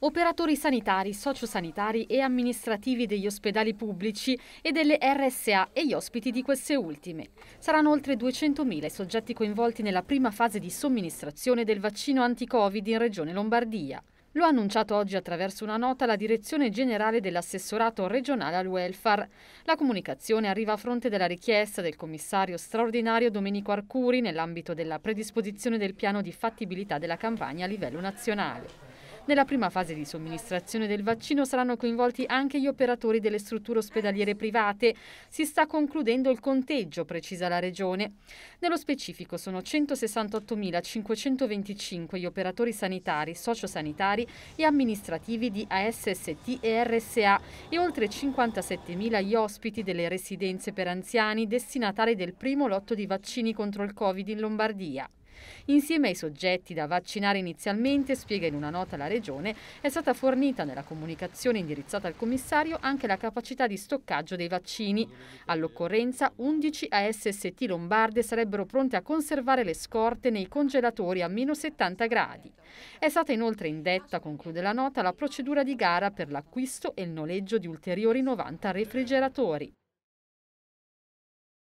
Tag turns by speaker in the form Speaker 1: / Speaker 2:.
Speaker 1: Operatori sanitari, sociosanitari e amministrativi degli ospedali pubblici e delle RSA e gli ospiti di queste ultime. Saranno oltre 200.000 i soggetti coinvolti nella prima fase di somministrazione del vaccino anti-Covid in Regione Lombardia. Lo ha annunciato oggi attraverso una nota la direzione generale dell'assessorato regionale al welfare. La comunicazione arriva a fronte della richiesta del commissario straordinario Domenico Arcuri nell'ambito della predisposizione del piano di fattibilità della campagna a livello nazionale. Nella prima fase di somministrazione del vaccino saranno coinvolti anche gli operatori delle strutture ospedaliere private. Si sta concludendo il conteggio, precisa la Regione. Nello specifico sono 168.525 gli operatori sanitari, sociosanitari e amministrativi di ASST e RSA e oltre 57.000 gli ospiti delle residenze per anziani destinatari del primo lotto di vaccini contro il Covid in Lombardia. Insieme ai soggetti da vaccinare inizialmente, spiega in una nota la Regione, è stata fornita nella comunicazione indirizzata al commissario anche la capacità di stoccaggio dei vaccini. All'occorrenza 11 ASST lombarde sarebbero pronte a conservare le scorte nei congelatori a meno 70 gradi. È stata inoltre indetta, conclude la nota, la procedura di gara per l'acquisto e il noleggio di ulteriori 90 refrigeratori.